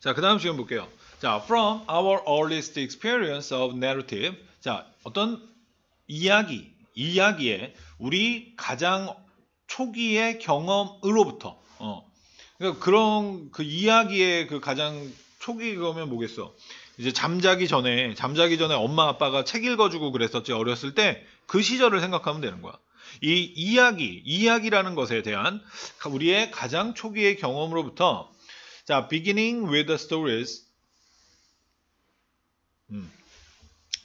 자, 그 다음 시험 볼게요. 자, from our earliest experience of narrative. 자, 어떤 이야기, 이야기에 우리 가장 초기의 경험으로부터, 어, 그러니까 그런 그 이야기의 그 가장 초기 그거면 뭐겠어? 이제 잠자기 전에 잠자기 전에 엄마 아빠가 책 읽어주고 그랬었지 어렸을 때 그 시절을 생각하면 되는 거야. 이 이야기 이야기라는 것에 대한 우리의 가장 초기의 경험으로부터 자, beginning with the stories. 음.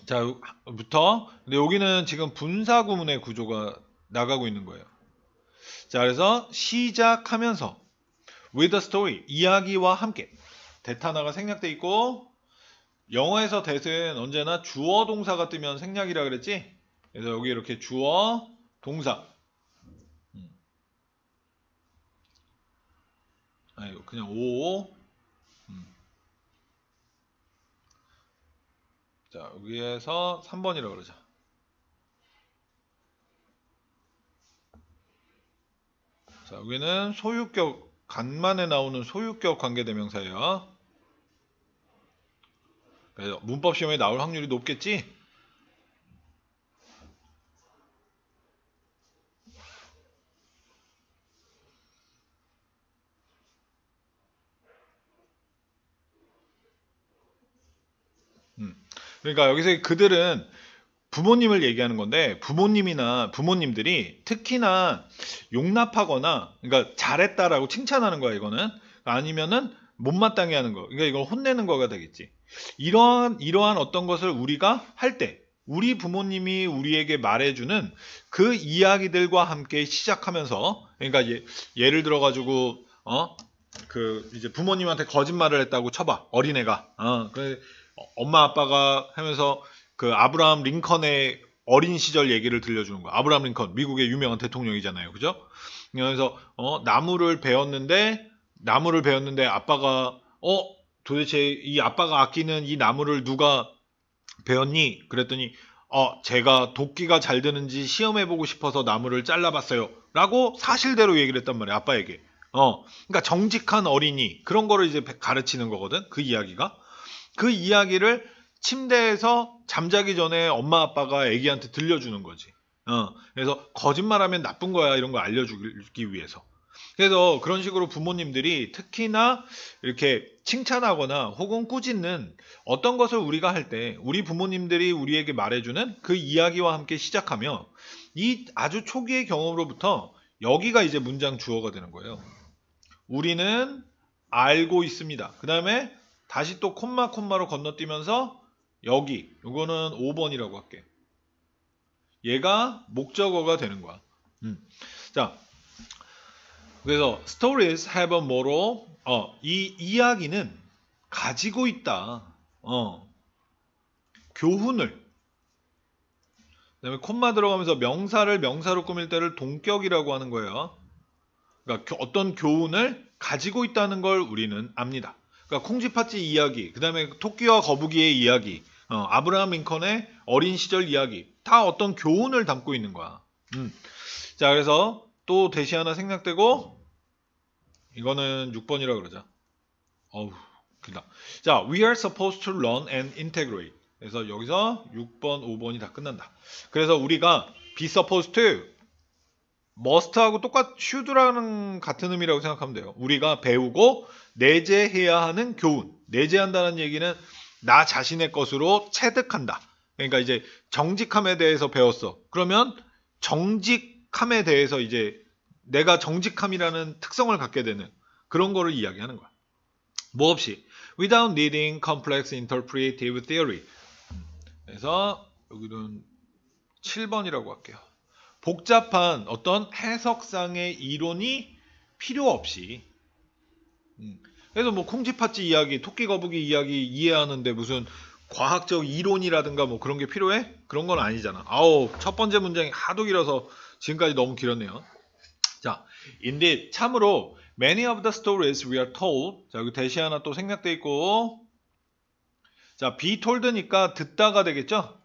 자, 부터. 근데 여기는 지금 분사구문의 구조가 나가고 있는 거예요. 자, 그래서 시작하면서 with the story 이야기와 함께 대타나가 생략돼 있고 영어에서 대세는 언제나 주어 동사가 뜨면 생략이라 그랬지. 그래서 여기 이렇게 주어 동사 아니 그냥 55 음. 자 여기에서 3번이라고 그러죠 자 여기는 소유격 간만에 나오는 소유격 관계대명사예요 그래서 문법 시험에 나올 확률이 높겠지 그러니까 여기서 그들은 부모님을 얘기하는 건데 부모님이나 부모님들이 특히나 용납하거나 그러니까 잘했다라고 칭찬하는 거야 이거는 아니면은 못마땅해 하는 거 그러니까 이걸 혼내는 거가 되겠지 이러한 이러한 어떤 것을 우리가 할 때 우리 부모님이 우리에게 말해주는 그 이야기들과 함께 시작하면서 그러니까 예, 예를 들어 가지고 어 그 이제 부모님한테 거짓말을 했다고 쳐봐 어린애가 어, 그 그래, 어, 엄마 아빠가 하면서 그 아브라함 링컨의 어린 시절 얘기를 들려주는 거. 아브라함 링컨 미국의 유명한 대통령이잖아요, 그죠? 그래서 어, 나무를 배웠는데 나무를 배웠는데 아빠가 어 도대체 이 아빠가 아끼는 이 나무를 누가 배웠니? 그랬더니 어 제가 도끼가 잘 되는지 시험해보고 싶어서 나무를 잘라봤어요.라고 사실대로 얘기를 했단 말이에요 아빠에게. 어 그러니까 정직한 어린이 그런 거를 이제 가르치는 거거든 그 이야기가. 그 이야기를 침대에서 잠자기 전에 엄마 아빠가 애기한테 들려주는 거지. 어, 그래서 거짓말하면 나쁜 거야 이런 거 알려주기 위해서. 그래서 그런 식으로 부모님들이 특히나 이렇게 칭찬하거나 혹은 꾸짖는 어떤 것을 우리가 할 때 우리 부모님들이 우리에게 말해주는 그 이야기와 함께 시작하며 이 아주 초기의 경험으로부터 여기가 이제 문장 주어가 되는 거예요. 우리는 알고 있습니다. 그 다음에 다시 또 콤마 콤마로 건너뛰면서 여기 이거는 5번이라고 할게. 얘가 목적어가 되는 거야. 음. 자, 그래서 stories have a moral. 어, 이 이야기는 가지고 있다. 어, 교훈을. 그다음에 콤마 들어가면서 명사를 명사로 꾸밀 때를 동격이라고 하는 거예요. 그러니까 어떤 교훈을 가지고 있다는 걸 우리는 압니다. 그러니까 콩쥐파티 이야기, 그 다음에 토끼와 거북이의 이야기, 어, 아브라함 링컨의 어린 시절 이야기 다 어떤 교훈을 담고 있는 거야. 음. 자 그래서 또 대시 하나 생략되고 이거는 6번이라 그러자. 어우 길다. 자 we are supposed to learn and integrate. 그래서 여기서 6번, 5번이 다 끝난다. 그래서 우리가 be supposed to 머스트하고 똑같 슈드라는 같은 의미라고 생각하면 돼요. 우리가 배우고 내재해야 하는 교훈. 내재한다는 얘기는 나 자신의 것으로 체득한다. 그러니까 이제 정직함에 대해서 배웠어. 그러면 정직함에 대해서 이제 내가 정직함이라는 특성을 갖게 되는 그런 거를 이야기하는 거야. 뭐 없이 without needing complex interpretive theory. 그래서 여기는 7번이라고 할게요. 복잡한 어떤 해석상의 이론이 필요 없이 음. 그래서 뭐 콩쥐팥쥐 이야기, 토끼 거북이 이야기 이해하는데 무슨 과학적 이론이라든가 뭐 그런 게 필요해? 그런 건 아니잖아. 아우, 첫 번째 문장이 하도 길어서 지금까지 너무 길었네요. 자, indeed 참으로 many of the stories we are told 자, 여기 대시 하나 또 생략돼 있고 자, be told니까 듣다가 되겠죠?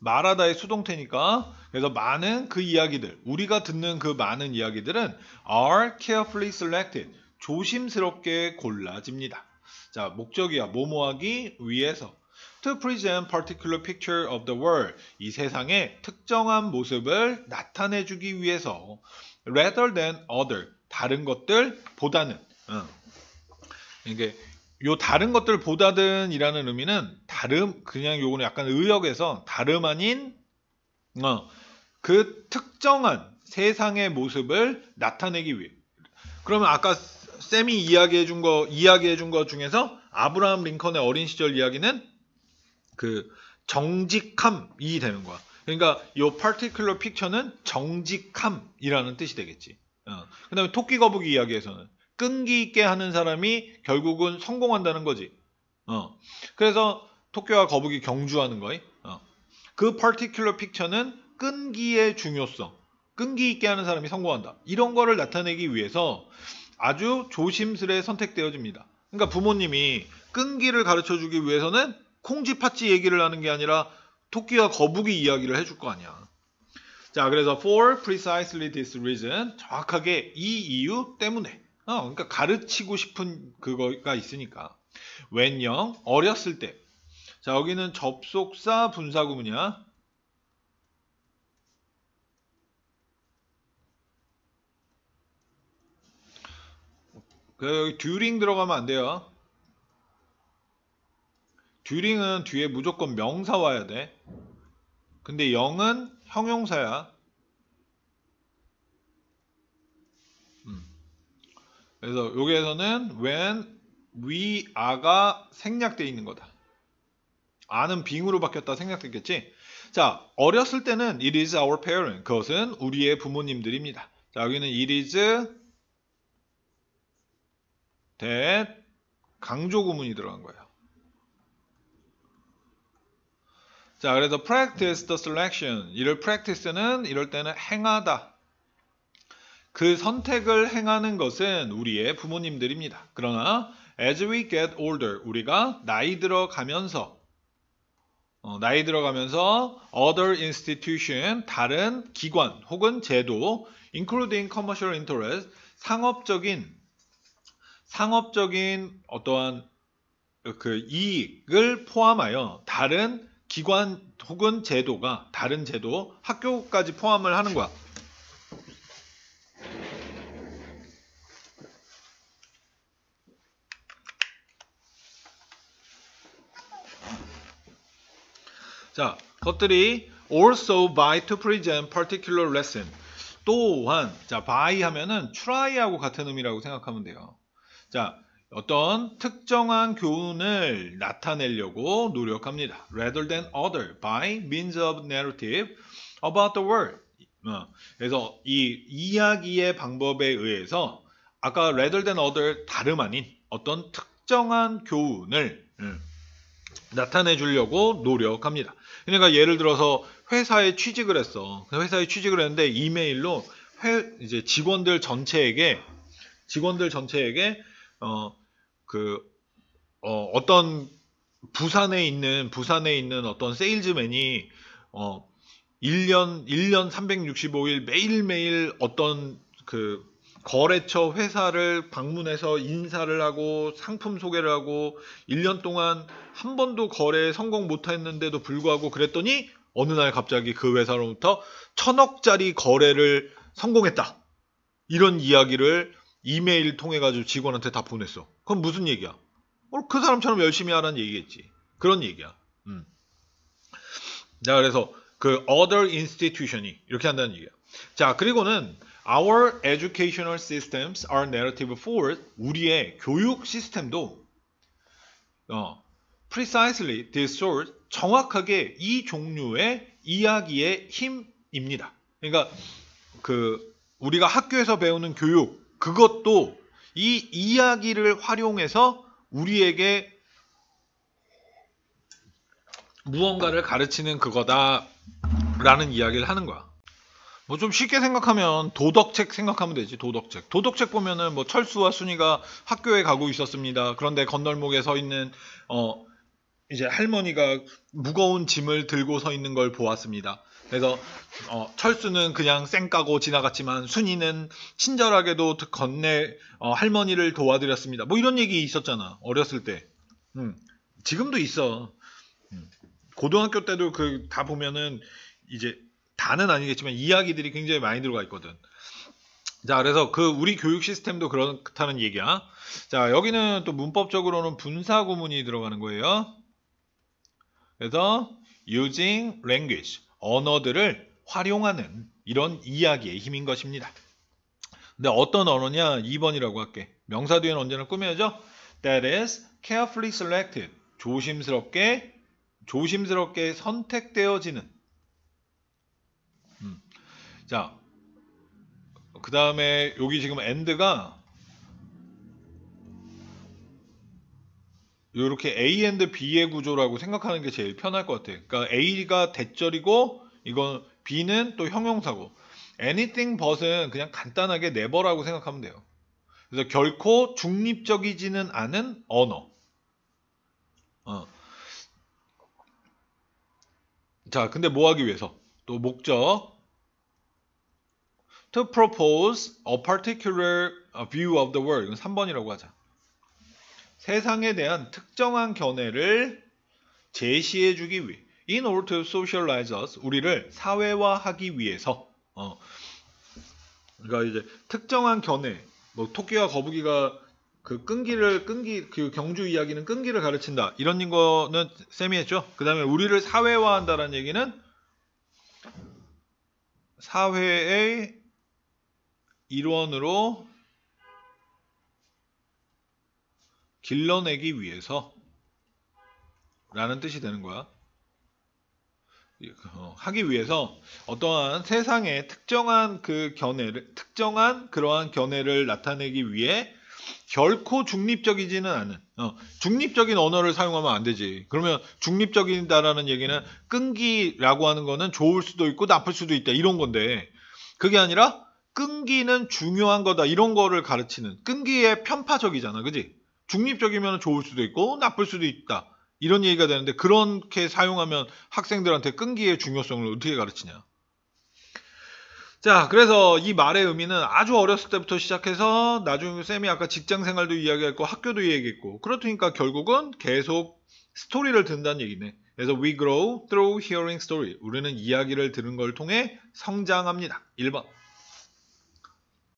말하다의 수동태니까 그래서 많은 그 이야기들 우리가 듣는 그 많은 이야기들은 are carefully selected 조심스럽게 골라집니다. 자 목적이야 뭐뭐하기 위해서 to present particular picture of the world 이 세상의 특정한 모습을 나타내주기 위해서 rather than other 다른 것들 보다는 응. 이게 요 다른 것들보다든이라는 의미는 다름 그냥 요거는 약간 의역에서 다름 아닌 어, 그 특정한 세상의 모습을 나타내기 위해. 그러면 아까 쌤이 이야기해 준 거 이야기해 준것 중에서 아브라함 링컨의 어린 시절 이야기는 그 정직함이 되는 거야. 그러니까 요 particular picture는 정직함이라는 뜻이 되겠지. 어. 그다음에 토끼 거북이 이야기에서는 끈기 있게 하는 사람이 결국은 성공한다는 거지. 어. 그래서 토끼와 거북이 경주하는 거예 어. 그 particular picture는 끈기의 중요성. 끈기 있게 하는 사람이 성공한다. 이런 거를 나타내기 위해서 아주 조심스레 선택되어집니다. 그러니까 부모님이 끈기를 가르쳐 주기 위해서는 콩쥐팥쥐 얘기를 하는 게 아니라 토끼와 거북이 이야기를 해줄 거 아니야. 자, 그래서 for precisely this reason 정확하게 이 이유 때문에 어, 그러니까 가르치고 싶은 그거가 있으니까. 웬 영 어렸을 때. 자, 여기는 접속사 분사구문이야. 그래서 여기 during 들어가면 안 돼요. during은 뒤에 무조건 명사 와야 돼. 근데 영은 형용사야. 그래서 여기에서는 when we are가 생략되어 있는 거다. 아는 빙으로 바뀌었다 생략됐겠지? 자, 어렸을 때는 it is our parent. 그것은 우리의 부모님들입니다. 자, 여기는 it is that 강조 구문이 들어간 거예요. 자, 그래서 practice the selection. 이를 practice는 이럴 때는 행하다. 그 선택을 행하는 것은 우리의 부모님들입니다. 그러나 as we get older 우리가 나이 들어가면서 어, 나이 들어가면서 other institution 다른 기관 혹은 제도 including commercial interest 상업적인 상업적인 어떠한 그 이익을 포함하여 다른 기관 혹은 제도가 다른 제도 학교까지 포함을 하는 거야. 자, 것들이 also by to present particular lesson. 또한 자, by 하면은 try하고 같은 의미라고 생각하면 돼요. 자, 어떤 특정한 교훈을 나타내려고 노력합니다. rather than other by means of narrative about the world. 그래서 이 이야기의 방법에 의해서 아까 rather than other 다름 아닌 어떤 특정한 교훈을 음, 나타내 주려고 노력합니다. 그러니까 예를 들어서 회사에 취직을 했어. 회사에 취직을 했는데 이메일로 회, 이제 직원들 전체에게 직원들 전체에게 어 그 어, 어떤 부산에 있는 부산에 있는 어떤 세일즈맨이 어 1년 1년 365일 매일매일 어떤 그 거래처 회사를 방문해서 인사를 하고 상품 소개를 하고 1년 동안 한 번도 거래에 성공 못했는데도 불구하고 그랬더니 어느 날 갑자기 그 회사로부터 천억짜리 거래를 성공했다. 이런 이야기를 이메일 통해 가지고 직원한테 다 보냈어. 그럼 무슨 얘기야? 그 사람처럼 열심히 하라는 얘기겠지. 그런 얘기야. 음. 자, 그래서 그 other institution이 이렇게 한다는 얘기예요. 자, 그리고는 our educational systems are narrative for 우리의 교육 시스템도 어, precisely this sort 정확하게 이 종류의 이야기의 힘입니다. 그러니까 그 우리가 학교에서 배우는 교육 그것도 이 이야기를 활용해서 우리에게 무언가를 가르치는 그거다 라는 이야기를 하는 거야. 뭐 좀 쉽게 생각하면 도덕책 생각하면 되지 도덕책 도덕책 보면은 뭐 철수와 순이가 학교에 가고 있었습니다 그런데 건널목에 서 있는 어 이제 할머니가 무거운 짐을 들고 서 있는 걸 보았습니다. 그래서 어, 철수는 그냥 쌩 까고 지나갔지만 순이는 친절하게도 건네 어, 할머니를 도와드렸습니다. 뭐 이런 얘기 있었잖아 어렸을 때. 음, 지금도 있어. 음, 고등학교 때도 그 다 보면은 이제 다는 아니겠지만 이야기들이 굉장히 많이 들어가 있거든. 자, 그래서 그 우리 교육 시스템도 그렇다는 얘기야. 자, 여기는 또 문법적으로는 분사 구문이 들어가는 거예요. 그래서 using language 언어들을 활용하는 이런 이야기의 힘인 것입니다. 근데 어떤 언어냐? 2번이라고 할게. 명사 뒤에는 언제나 꾸며야죠. That is carefully selected. 조심스럽게 조심스럽게 선택되어지는 자, 그 다음에 여기 지금 엔드가 이렇게 A and B의 구조라고 생각하는 게 제일 편할 것 같아요. 그러니까 A가 대절이고 이건 B는 또 형용사고 anything but은 그냥 간단하게 never라고 생각하면 돼요. 그래서 결코 중립적이지는 않은 언어. 어. 자, 근데 뭐 하기 위해서? 또 목적, to propose a particular view of the world. 이건 3번이라고 하자. 세상에 대한 특정한 견해를 제시해 주기 위해 in order to socialize us 우리를 사회화하기 위해서 어. 그러니까 이제 특정한 견해 뭐 토끼와 거북이가 그 끈기를 끈기 그 경주 이야기는 끈기를 가르친다 이런 거는 쌤이 했죠 그 다음에 우리를 사회화한다라는 얘기는 사회의 일원으로 길러내기 위해서 라는 뜻이 되는 거야. 그, 어, 하기 위해서 어떠한 세상에 특정한 그 견해를 특정한 그러한 견해를 나타내기 위해 결코 중립적이지는 않은 어, 중립적인 언어를 사용하면 안 되지 그러면 중립적이다라는 얘기는 끈기라고 하는 거는 좋을 수도 있고 나쁠 수도 있다 이런 건데 그게 아니라 끈기는 중요한 거다 이런 거를 가르치는 끈기의 편파적이잖아 그지 중립적이면 좋을 수도 있고 나쁠 수도 있다 이런 얘기가 되는데 그렇게 사용하면 학생들한테 끈기의 중요성을 어떻게 가르치냐 자 그래서 이 말의 의미는 아주 어렸을 때부터 시작해서 나중에 쌤이 아까 직장생활도 이야기했고 학교도 얘기했고 그렇다니까 결국은 계속 스토리를 든다는 얘기네 그래서 we grow through hearing story 우리는 이야기를 들은 걸 통해 성장합니다 1번